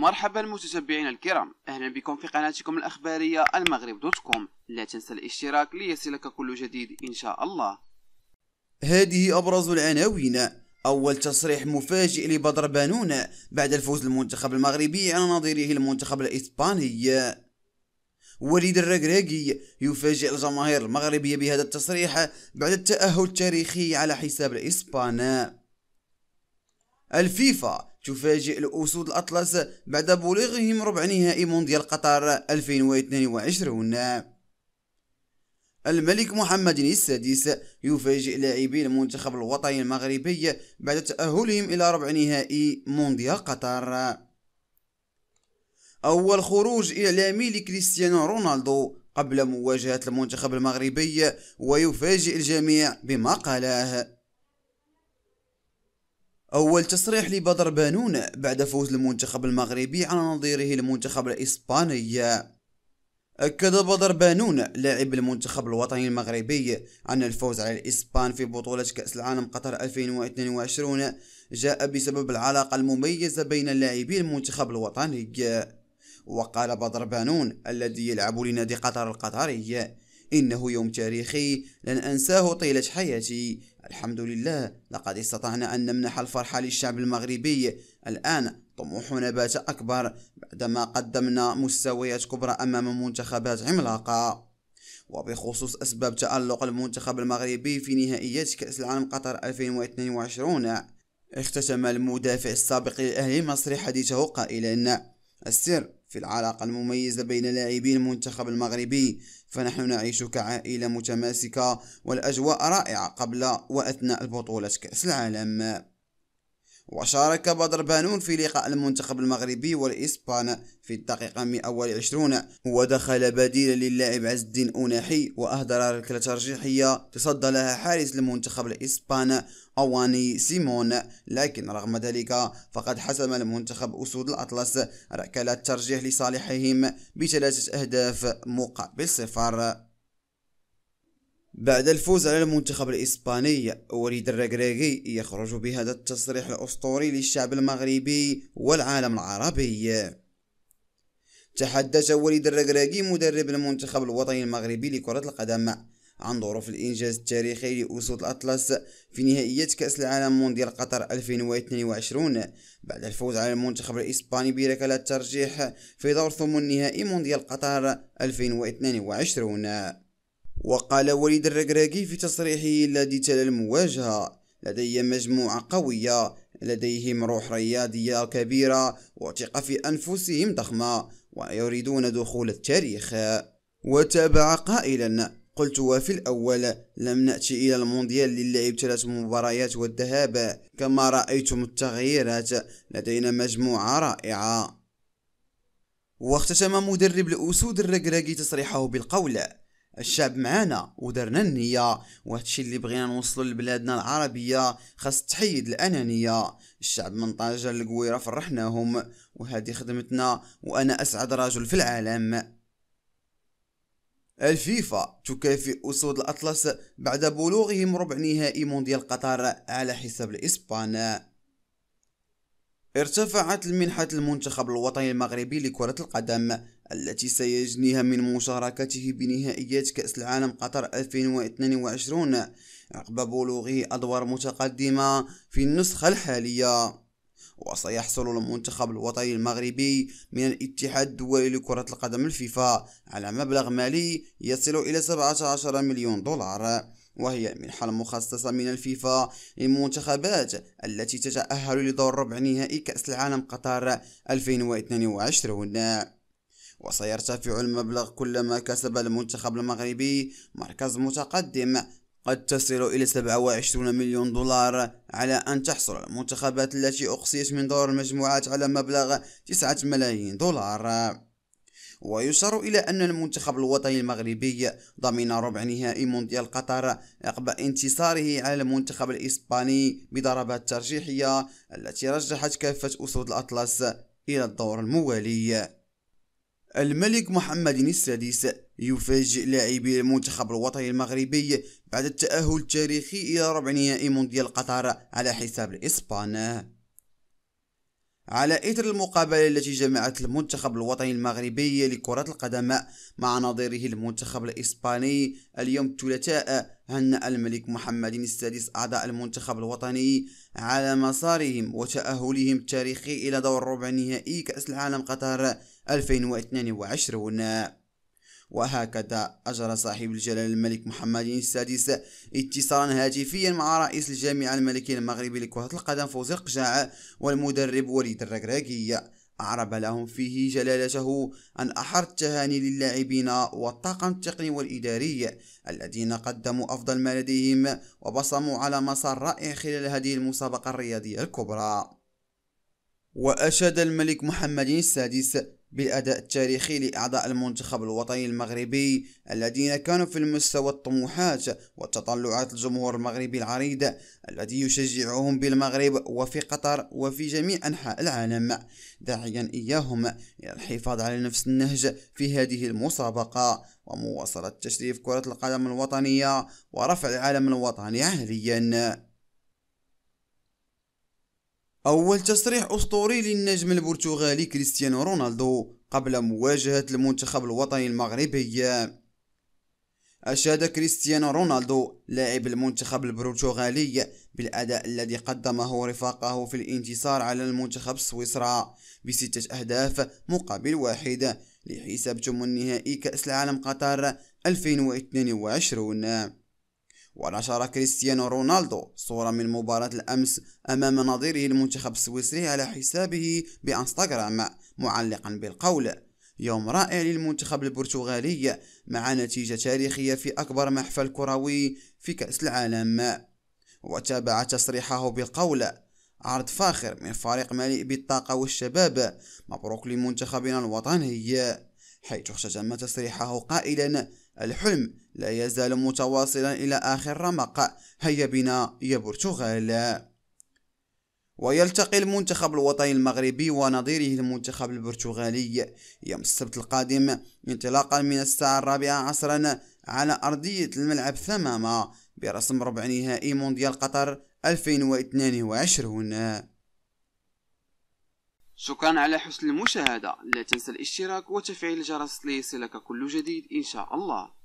مرحبا متتبعينا الكرام اهلا بكم في قناتكم الاخباريه المغرب دوت كوم لا تنسى الاشتراك ليصلك كل جديد ان شاء الله هذه ابرز العناوين اول تصريح مفاجئ لبدر بانون بعد الفوز المنتخب المغربي على نظيره المنتخب الاسباني وليد الركراكي يفاجئ الجماهير المغربيه بهذا التصريح بعد التاهل التاريخي على حساب الاسبان الفيفا تفاجئ الأسود الأطلس بعد بلوغهم ربع نهائي مونديال قطر 2022 الملك محمد السادس يفاجئ لاعبي المنتخب الوطني المغربي بعد تأهلهم إلى ربع نهائي مونديال قطر أول خروج إعلامي لكريستيانو رونالدو قبل مواجهة المنتخب المغربي ويفاجئ الجميع بما قاله أول تصريح لبدر بانون بعد فوز المنتخب المغربي على نظيره المنتخب الإسباني أكد بدر بانون لاعب المنتخب الوطني المغربي أن الفوز على الإسبان في بطولة كأس العالم قطر 2022 جاء بسبب العلاقة المميزة بين لاعبي المنتخب الوطني وقال بدر بانون الذي يلعب لنادي قطر القطري إنه يوم تاريخي لن أنساه طيلة حياتي الحمد لله لقد استطعنا أن نمنح الفرحة للشعب المغربي الآن طموحنا بات أكبر بعدما قدمنا مستويات كبرى أمام منتخبات عملاقة وبخصوص أسباب تألق المنتخب المغربي في نهائيات كأس العالم قطر 2022 اختتم المدافع السابق للأهلي المصري حديثه قائلا السر في العلاقة المميزة بين لاعبي المنتخب المغربي فنحن نعيش كعائلة متماسكة والأجواء رائعة قبل وأثناء بطولة كأس العالم وشارك بدر بانون في لقاء المنتخب المغربي والإسبان في الدقيقة 120 ودخل بديلا للاعب عز الدين أوناحي وأهدر ركلة ترجيحية تصدى لها حارس المنتخب الإسبان أواني سيمون لكن رغم ذلك فقد حسم المنتخب أسود الأطلس ركلات ترجيح لصالحهم بثلاثة أهداف مقابل صفر بعد الفوز على المنتخب الإسباني وليد الركراكي يخرج بهذا التصريح الأسطوري للشعب المغربي والعالم العربي تحدث وليد الركراكي مدرب المنتخب الوطني المغربي لكرة القدم عن ظروف الإنجاز التاريخي لأسود الأطلس في نهائيات كأس العالم مونديال قطر 2022 بعد الفوز على المنتخب الإسباني بركلة الترجيح في دور ثمن نهائي مونديال قطر 2022 وقال وليد الركراكي في تصريحه الذي تلا المواجهة لدي مجموعة قوية لديهم روح رياضية كبيرة وثقة في أنفسهم ضخمة ويريدون دخول التاريخ وتابع قائلا قلت وفي الأول لم نأتي إلى المونديال للعب ثلاث مباريات والذهاب كما رأيتم التغييرات لدينا مجموعة رائعة واختتم مدرب الأسود الركراكي تصريحه بالقول الشعب معانا ودرنا النية وهادشي اللي بغينا نوصلو لبلادنا العربية خاص تحيد الأنانية الشعب من طنجة القويرة فرحناهم وهذه خدمتنا وأنا أسعد رجل في العالم الفيفا تكافئ أسود الأطلس بعد بلوغهم ربع نهائي مونديال قطر على حساب الإسبان ارتفعت المنحة المنتخب الوطني المغربي لكرة القدم التي سيجنيها من مشاركته بنهائيات كأس العالم قطر 2022 عقب بلوغه أدوار متقدمة في النسخة الحالية وسيحصل المنتخب الوطني المغربي من الاتحاد الدولي لكرة القدم الفيفا على مبلغ مالي يصل إلى 17 مليون دولار وهي منحة المخصصة من الفيفا للمنتخبات التي تتأهل لدور ربع نهائي كأس العالم قطر 2022 وسيرتفع المبلغ كلما كسب المنتخب المغربي مركز متقدم قد تصل إلى 27 مليون دولار على أن تحصل المنتخبات التي أقصيت من دور المجموعات على مبلغ 9 ملايين دولار ويشار إلى أن المنتخب الوطني المغربي ضمن ربع نهائي مونديال قطر عقب انتصاره على المنتخب الإسباني بضربات ترجيحية التي رجحت كافة أسود الأطلس إلى الدور الموالي الملك محمد السادس يفاجئ لاعبي المنتخب الوطني المغربي بعد التأهل التاريخي إلى ربع نهائي مونديال قطر على حساب الإسبان على إثر المقابلة التي جمعت المنتخب الوطني المغربي لكرة القدم مع نظيره المنتخب الإسباني اليوم الثلاثاء هنأ الملك محمد السادس أعضاء المنتخب الوطني على مسارهم وتأهلهم التاريخي إلى دور ربع النهائي كأس العالم قطر 2022 وهكذا أجرى صاحب الجلالة الملك محمد السادس اتصالا هاتفيا مع رئيس الجامعة الملكية المغربي لكرة القدم فوزي القجاع والمدرب وليد الركراكي أعرب لهم فيه جلالته أن أحر التهاني للاعبين والطاقم التقني والإداري الذين قدموا أفضل ما لديهم وبصموا على مسار رائع خلال هذه المسابقة الرياضية الكبرى وأشاد الملك محمد السادس بالأداء التاريخي لأعضاء المنتخب الوطني المغربي الذين كانوا في المستوى الطموحات وتطلعات الجمهور المغربي العريض الذي يشجعهم بالمغرب وفي قطر وفي جميع أنحاء العالم داعيا إياهم إلى الحفاظ على نفس النهج في هذه المسابقة ومواصلة تشريف كرة القدم الوطنية ورفع العالم الوطني عاليا أول تصريح أسطوري للنجم البرتغالي كريستيانو رونالدو قبل مواجهة المنتخب الوطني المغربي أشاد كريستيانو رونالدو لاعب المنتخب البرتغالي بالأداء الذي قدمه رفاقه في الانتصار على المنتخب السويسرا بستة أهداف مقابل واحد لحساب ثمن نهائي كأس العالم قطر 2022 ونشر كريستيانو رونالدو صورة من مباراة الأمس أمام نظيره المنتخب السويسري على حسابه بإنستغرام معلقا بالقول يوم رائع للمنتخب البرتغالي مع نتيجة تاريخية في أكبر محفل كروي في كأس العالم وتابع تصريحه بالقول عرض فاخر من فريق مليء بالطاقة والشباب مبروك لمنتخبنا الوطني حيث اختتم تصريحه قائلا الحلم لا يزال متواصلا إلى آخر رمق هيا بنا يا برتغال ويلتقي المنتخب الوطني المغربي ونظيره المنتخب البرتغالي يوم السبت القادم انطلاقا من الساعة الرابعة عصرا على أرضية الملعب ثمامة برسم ربع نهائي مونديال قطر 2022 شكرا على حسن المشاهدة لا تنسى الاشتراك وتفعيل الجرس ليصلك كل جديد إن شاء الله